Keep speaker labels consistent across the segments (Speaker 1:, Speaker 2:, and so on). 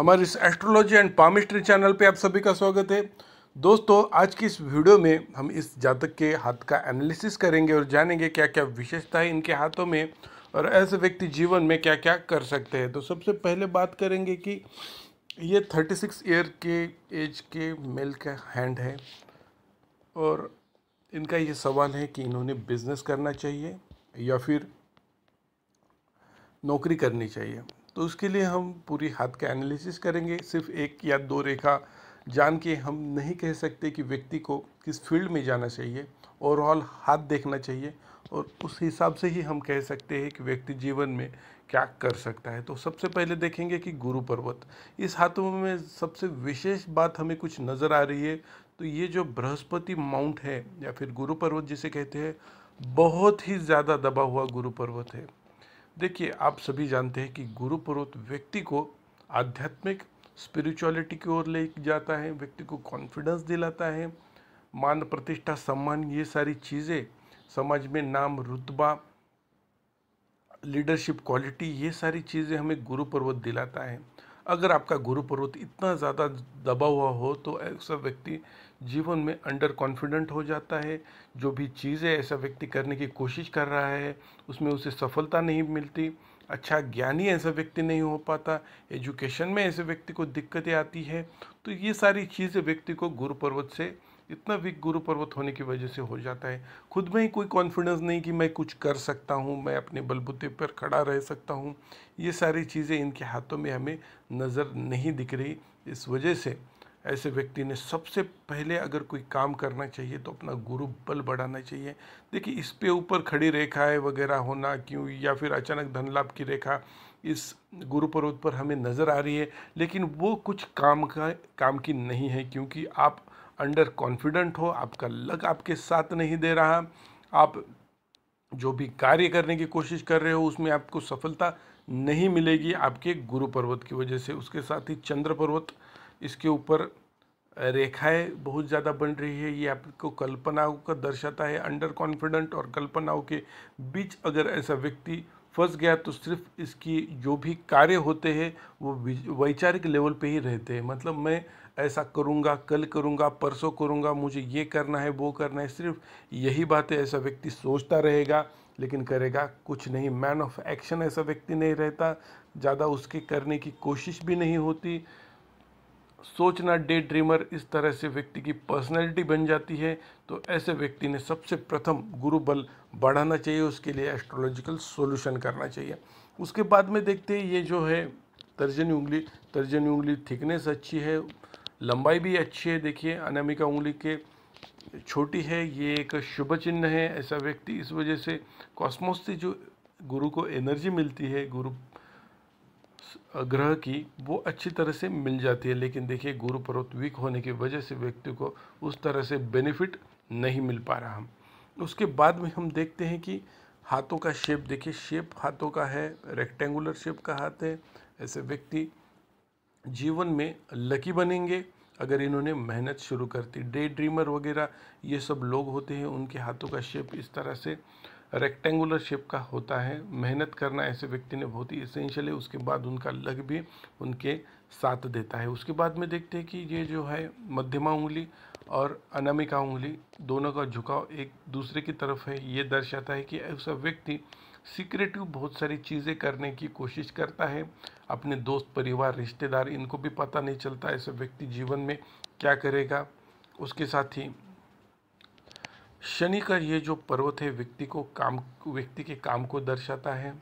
Speaker 1: हमारे इस astrology and palmistry channel पे आप सभी का स्वागत है दोस्तों आज की इस वीडियो में हम इस जातक के हाथ का एनालिसिस करेंगे और जानेंगे क्या क्या विशेषता है इनके हाथों में और ऐसे व्यक्ति जीवन में क्या क्या कर सकते हैं तो सबसे पहले बात करेंगे कि ये थर्टी सिक्स ईयर के एज के मेल का हैंड है और इनका ये सवाल है कि इन्होंने बिज़नेस करना चाहिए या फिर नौकरी करनी चाहिए तो उसके लिए हम पूरी हाथ का एनालिसिस करेंगे सिर्फ एक या दो रेखा जान के हम नहीं कह सकते कि व्यक्ति को किस फील्ड में जाना चाहिए ओवरऑल हाथ देखना चाहिए और उस हिसाब से ही हम कह सकते हैं कि व्यक्ति जीवन में क्या कर सकता है तो सबसे पहले देखेंगे कि गुरु पर्वत इस हाथों में सबसे विशेष बात हमें कुछ नज़र आ रही है तो ये जो बृहस्पति माउंट है या फिर गुरु पर्वत जिसे कहते हैं बहुत ही ज़्यादा दबा हुआ गुरु पर्वत है देखिए आप सभी जानते हैं कि गुरु पर्वत व्यक्ति को आध्यात्मिक स्पिरिचुअलिटी की ओर ले जाता है व्यक्ति को कॉन्फिडेंस दिलाता है मान प्रतिष्ठा सम्मान ये सारी चीज़ें समाज में नाम रुतबा लीडरशिप क्वालिटी ये सारी चीज़ें हमें गुरु पर्वत दिलाता है अगर आपका गुरु पर्वत इतना ज़्यादा दबा हुआ हो तो ऐसा व्यक्ति जीवन में अंडर कॉन्फिडेंट हो जाता है जो भी चीज़ें ऐसा व्यक्ति करने की कोशिश कर रहा है उसमें उसे सफलता नहीं मिलती अच्छा ज्ञानी ऐसा व्यक्ति नहीं हो पाता एजुकेशन में ऐसे व्यक्ति को दिक्कतें आती है तो ये सारी चीज़ें व्यक्ति को गुरु पर्वत से इतना वीक गुरु पर्वत होने की वजह से हो जाता है खुद में ही कोई कॉन्फिडेंस नहीं कि मैं कुछ कर सकता हूँ मैं अपने बलबूते पर खड़ा रह सकता हूँ ये सारी चीज़ें इनके हाथों में हमें नज़र नहीं दिख रही इस वजह से ऐसे व्यक्ति ने सबसे पहले अगर कोई काम करना चाहिए तो अपना गुरु बल बढ़ाना चाहिए देखिए इस पे ऊपर खड़ी रेखाएँ वगैरह होना क्यों या फिर अचानक धन लाभ की रेखा इस गुरु पर्वत पर हमें नज़र आ रही है लेकिन वो कुछ काम का काम की नहीं है क्योंकि आप अंडर कॉन्फिडेंट हो आपका लक आपके साथ नहीं दे रहा आप जो भी कार्य करने की कोशिश कर रहे हो उसमें आपको सफलता नहीं मिलेगी आपके गुरु पर्वत की वजह से उसके साथ ही चंद्र पर्वत इसके ऊपर रेखाएं बहुत ज़्यादा बन रही है ये आपको कल्पनाओं का दर्शाता है अंडर कॉन्फिडेंट और कल्पनाओं के बीच अगर ऐसा व्यक्ति फंस गया तो सिर्फ इसकी जो भी कार्य होते हैं वो वैचारिक लेवल पे ही रहते हैं मतलब मैं ऐसा करूँगा कल करूँगा परसों करूँगा मुझे ये करना है वो करना है सिर्फ यही बातें ऐसा व्यक्ति सोचता रहेगा लेकिन करेगा कुछ नहीं मैन ऑफ एक्शन ऐसा व्यक्ति नहीं रहता ज़्यादा उसके करने की कोशिश भी नहीं होती सोचना डे ड्रीमर इस तरह से व्यक्ति की पर्सनैलिटी बन जाती है तो ऐसे व्यक्ति ने सबसे प्रथम गुरु बल बढ़ाना चाहिए उसके लिए एस्ट्रोलॉजिकल सॉल्यूशन करना चाहिए उसके बाद में देखते हैं ये जो है तर्जनी उंगली तर्जनी उंगली थिकनेस अच्छी है लंबाई भी अच्छी है देखिए अनामिका उंगली के छोटी है ये एक शुभ चिन्ह है ऐसा व्यक्ति इस वजह से कॉस्मोस से जो गुरु को एनर्जी मिलती है गुरु ग्रह की वो अच्छी तरह से मिल जाती है लेकिन देखिए गुरु पर्वत वीक होने की वजह से व्यक्ति को उस तरह से बेनिफिट नहीं मिल पा रहा हम उसके बाद में हम देखते हैं कि हाथों का शेप देखिए शेप हाथों का है रेक्टेंगुलर शेप का हाथ है ऐसे व्यक्ति जीवन में लकी बनेंगे अगर इन्होंने मेहनत शुरू करती डे ड्रीमर वगैरह ये सब लोग होते हैं उनके हाथों का शेप इस तरह से रेक्टेंगुलर शेप का होता है मेहनत करना ऐसे व्यक्ति ने बहुत ही इसेंशियल है उसके बाद उनका लग भी उनके साथ देता है उसके बाद में देखते हैं कि ये जो है मध्यमा उंगली और अनामिका उंगली दोनों का झुकाव एक दूसरे की तरफ है ये दर्शाता है कि ऐसा व्यक्ति सीक्रेटिव बहुत सारी चीज़ें करने की कोशिश करता है अपने दोस्त परिवार रिश्तेदार इनको भी पता नहीं चलता ऐसे व्यक्ति जीवन में क्या करेगा उसके साथ ही शनि का ये जो पर्वत है व्यक्ति को काम व्यक्ति के काम को दर्शाता है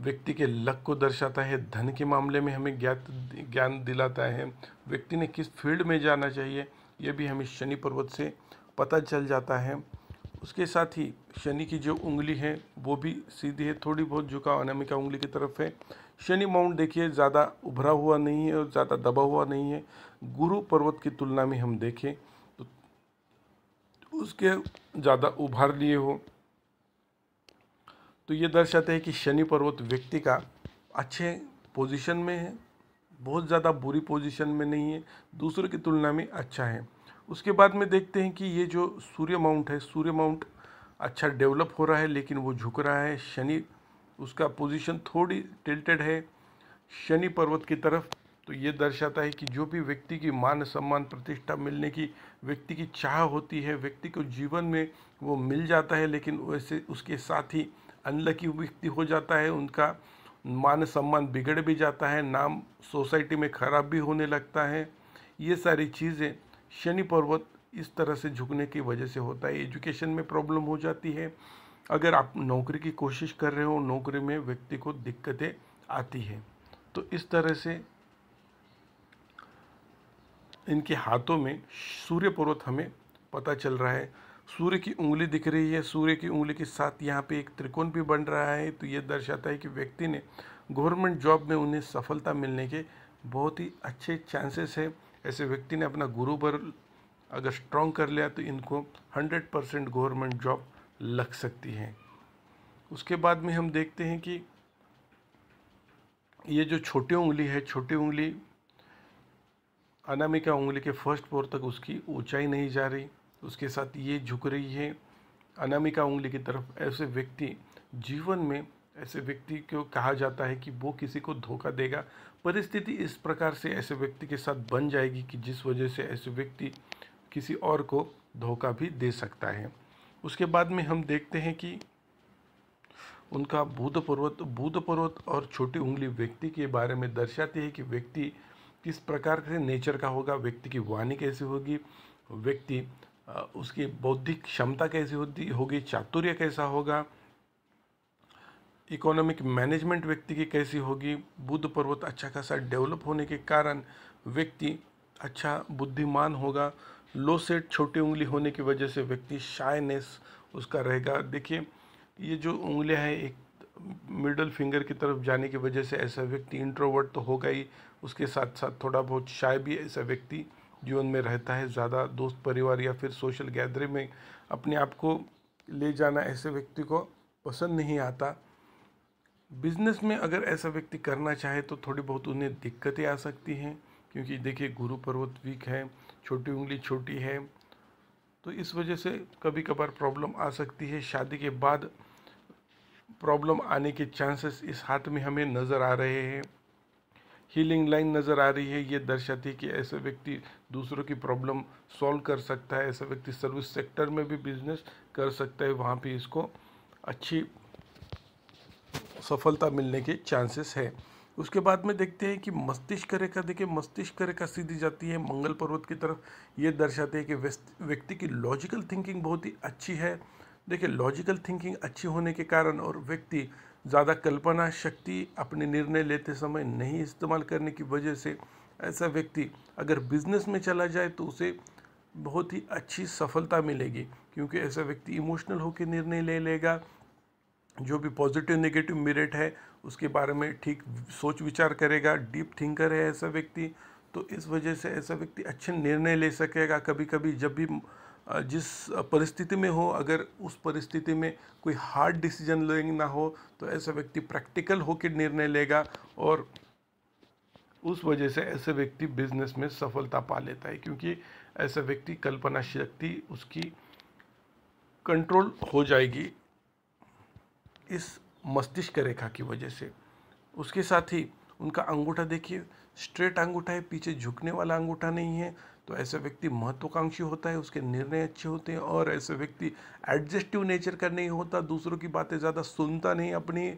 Speaker 1: व्यक्ति के लक को दर्शाता है धन के मामले में हमें ज्ञात ज्ञान दिलाता है व्यक्ति ने किस फील्ड में जाना चाहिए यह भी हमें शनि पर्वत से पता चल जाता है उसके साथ ही शनि की जो उंगली है वो भी सीधी है थोड़ी बहुत झुकाव अनामिका उंगली की तरफ है शनि माउंट देखिए ज़्यादा उभरा हुआ नहीं है और ज़्यादा दबा हुआ नहीं है गुरु पर्वत की तुलना में हम देखें उसके ज़्यादा उभार लिए हो तो ये दर्शाते हैं कि शनि पर्वत व्यक्ति का अच्छे पोजीशन में है बहुत ज़्यादा बुरी पोजीशन में नहीं है दूसरों की तुलना में अच्छा है उसके बाद में देखते हैं कि ये जो सूर्य माउंट है सूर्य माउंट अच्छा डेवलप हो रहा है लेकिन वो झुक रहा है शनि उसका पोजीशन थोड़ी टिल्टेड है शनि पर्वत की तरफ तो ये दर्शाता है कि जो भी व्यक्ति की मान सम्मान प्रतिष्ठा मिलने की व्यक्ति की चाह होती है व्यक्ति को जीवन में वो मिल जाता है लेकिन वैसे उसके साथ ही अनलकी व्यक्ति हो जाता है उनका मान सम्मान बिगड़ भी जाता है नाम सोसाइटी में खराब भी होने लगता है ये सारी चीज़ें शनि पर्वत इस तरह से झुकने की वजह से होता है एजुकेशन में प्रॉब्लम हो जाती है अगर आप नौकरी की कोशिश कर रहे हो नौकरी में व्यक्ति को दिक्कतें आती है तो इस तरह से इनके हाथों में सूर्य पर्वत हमें पता चल रहा है सूर्य की उंगली दिख रही है सूर्य की उंगली के साथ यहाँ पे एक त्रिकोण भी बन रहा है तो ये दर्शाता है कि व्यक्ति ने गवर्नमेंट जॉब में उन्हें सफलता मिलने के बहुत ही अच्छे चांसेस है ऐसे व्यक्ति ने अपना गुरु पर अगर स्ट्रॉन्ग कर लिया तो इनको हंड्रेड परसेंट गवर्नमेंट जॉब लग सकती है उसके बाद में हम देखते हैं कि ये जो छोटी उंगली है छोटी उंगली अनामिका उंगली के फर्स्ट पोर तक उसकी ऊंचाई नहीं जा रही उसके साथ ये झुक रही है अनामिका उंगली की तरफ ऐसे व्यक्ति जीवन में ऐसे व्यक्ति को कहा जाता है कि वो किसी को धोखा देगा परिस्थिति इस प्रकार से ऐसे व्यक्ति के साथ बन जाएगी कि जिस वजह से ऐसे व्यक्ति किसी और को धोखा भी दे सकता है उसके बाद में हम देखते हैं कि उनका बुध पर्वत बुध पर्वत और छोटी उंगली व्यक्ति के बारे में दर्शाती है कि व्यक्ति किस प्रकार से नेचर का होगा व्यक्ति की वाणी कैसी होगी व्यक्ति उसकी बौद्धिक क्षमता कैसी होती होगी चातुर्य कैसा होगा इकोनॉमिक मैनेजमेंट व्यक्ति की कैसी होगी बुद्ध पर्वत अच्छा खासा डेवलप होने के कारण व्यक्ति अच्छा बुद्धिमान होगा लो सेट छोटी उंगली होने की वजह से व्यक्ति शायनेस उसका रहेगा देखिए ये जो उंगलियाँ हैं एक मिडल फिंगर की तरफ जाने की वजह से ऐसा व्यक्ति इंट्रोवर्ट तो होगा ही उसके साथ साथ थोड़ा बहुत शाय भी ऐसा व्यक्ति जीवन में रहता है ज़्यादा दोस्त परिवार या फिर सोशल गैदरिंग में अपने आप को ले जाना ऐसे व्यक्ति को पसंद नहीं आता बिजनेस में अगर ऐसा व्यक्ति करना चाहे तो थोड़ी बहुत उन्हें दिक्कतें आ सकती हैं क्योंकि देखिए गुरु पर्वत वीक है छोटी उंगली छोटी है तो इस वजह से कभी कभार प्रॉब्लम आ सकती है शादी के बाद प्रॉब्लम आने के चांसेस इस हाथ में हमें नज़र आ रहे हैं हीलिंग लाइन नज़र आ रही है ये दर्शाती है कि ऐसा व्यक्ति दूसरों की प्रॉब्लम सॉल्व कर सकता है ऐसा व्यक्ति सर्विस सेक्टर में भी बिजनेस कर सकता है वहाँ भी इसको अच्छी सफलता मिलने के चांसेस है उसके बाद में देखते हैं कि मस्तिष्क रेखा देखिए मस्तिष्क रेखा सीधी जाती है मंगल पर्वत की तरफ ये दर्शाते हैं कि व्यक्ति की लॉजिकल थिंकिंग बहुत ही अच्छी है देखिए लॉजिकल थिंकिंग अच्छी होने के कारण और व्यक्ति ज़्यादा कल्पना शक्ति अपने निर्णय लेते समय नहीं इस्तेमाल करने की वजह से ऐसा व्यक्ति अगर बिजनेस में चला जाए तो उसे बहुत ही अच्छी सफलता मिलेगी क्योंकि ऐसा व्यक्ति इमोशनल होकर निर्णय ले लेगा जो भी पॉजिटिव नेगेटिव मेरिट है उसके बारे में ठीक सोच विचार करेगा डीप थिंकर है ऐसा व्यक्ति तो इस वजह से ऐसा व्यक्ति अच्छे निर्णय ले सकेगा कभी कभी जब भी जिस परिस्थिति में हो अगर उस परिस्थिति में कोई हार्ड डिसीजन लेंगे ना हो तो ऐसा व्यक्ति प्रैक्टिकल होकर निर्णय लेगा और उस वजह से ऐसे व्यक्ति बिजनेस में सफलता पा लेता है क्योंकि ऐसा व्यक्ति कल्पना शक्ति उसकी कंट्रोल हो जाएगी इस मस्तिष्क रेखा की वजह से उसके साथ ही उनका अंगूठा देखिए स्ट्रेट अंगूठा है पीछे झुकने वाला अंगूठा नहीं है तो ऐसे व्यक्ति महत्वाकांक्षी होता है उसके निर्णय अच्छे होते हैं और ऐसे व्यक्ति एडजस्टिव नेचर का नहीं होता दूसरों की बातें ज़्यादा सुनता नहीं अपनी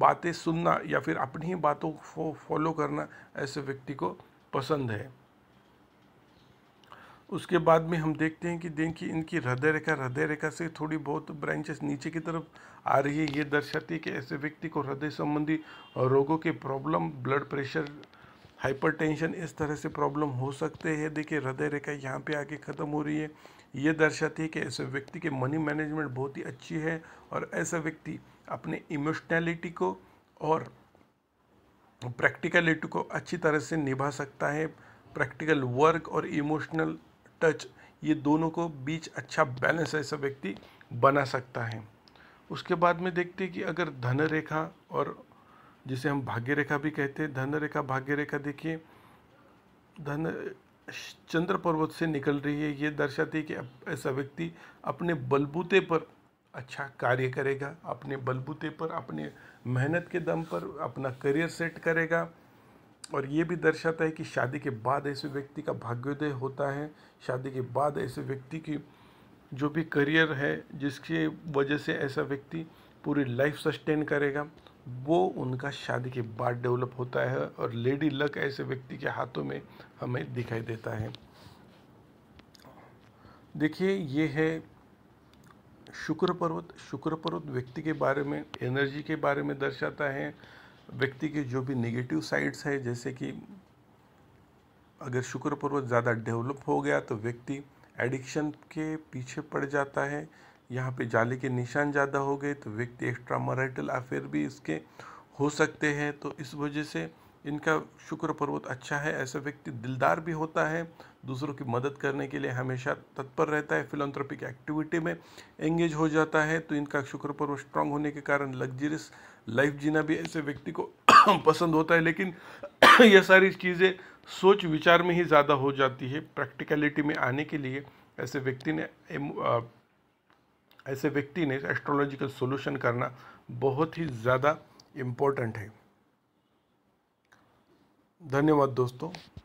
Speaker 1: बातें सुनना या फिर अपनी ही बातों को फॉलो करना ऐसे व्यक्ति को पसंद है उसके बाद में हम देखते हैं कि देखिए इनकी हृदय रेखा हृदय रेखा से थोड़ी बहुत ब्रांचेस नीचे की तरफ आ रही है ये दर्शाती है कि ऐसे व्यक्ति को हृदय संबंधी रोगों के प्रॉब्लम ब्लड प्रेशर हाइपरटेंशन इस तरह से प्रॉब्लम हो सकते हैं देखिए हृदय रेखा यहाँ पे आके ख़त्म हो रही है ये दर्शाती है कि ऐसे व्यक्ति के मनी मैनेजमेंट बहुत ही अच्छी है और ऐसा व्यक्ति अपने इमोशनैलिटी को और प्रैक्टिकलिटी को अच्छी तरह से निभा सकता है प्रैक्टिकल वर्क और इमोशनल टच ये दोनों को बीच अच्छा बैलेंस ऐसा व्यक्ति बना सकता है उसके बाद में देखते हैं कि अगर धन रेखा और जिसे हम भाग्य रेखा भी कहते हैं धन रेखा भाग्य रेखा देखिए धन चंद्र पर्वत से निकल रही है ये दर्शाती है कि ऐसा व्यक्ति अपने बलबूते पर अच्छा कार्य करेगा अपने बलबूते पर अपने मेहनत के दम पर अपना करियर सेट करेगा और ये भी दर्शाता है कि शादी के बाद ऐसे व्यक्ति का भाग्योदय होता है शादी के बाद ऐसे व्यक्ति की जो भी करियर है जिसकी वजह से ऐसा व्यक्ति पूरी लाइफ सस्टेन करेगा वो उनका शादी के बाद डेवलप होता है और लेडी लक ऐसे व्यक्ति के हाथों में हमें दिखाई देता है देखिए ये है शुक्र पर्वत शुक्र पर्वत व्यक्ति के बारे में एनर्जी के बारे में दर्शाता है व्यक्ति के जो भी नेगेटिव साइड्स है जैसे कि अगर शुक्र पर्वत ज़्यादा डेवलप हो गया तो व्यक्ति एडिक्शन के पीछे पड़ जाता है यहाँ पे जाले के निशान ज़्यादा हो गए तो व्यक्ति एक्स्ट्रा मराइटल अफेयर भी इसके हो सकते हैं तो इस वजह से इनका शुक्र पर्वत अच्छा है ऐसा व्यक्ति दिलदार भी होता है दूसरों की मदद करने के लिए हमेशा तत्पर रहता है फिलोथ्रपिक एक्टिविटी में एंगेज हो जाता है तो इनका शुक्र पर्वत स्ट्रांग होने के कारण लग्जरियस लाइफ जीना भी ऐसे व्यक्ति को पसंद होता है लेकिन यह सारी चीज़ें सोच विचार में ही ज़्यादा हो जाती है प्रैक्टिकलिटी में आने के लिए ऐसे व्यक्ति ने ऐसे व्यक्ति ने एस्ट्रोलॉजिकल सॉल्यूशन करना बहुत ही ज़्यादा इम्पोर्टेंट है धन्यवाद दोस्तों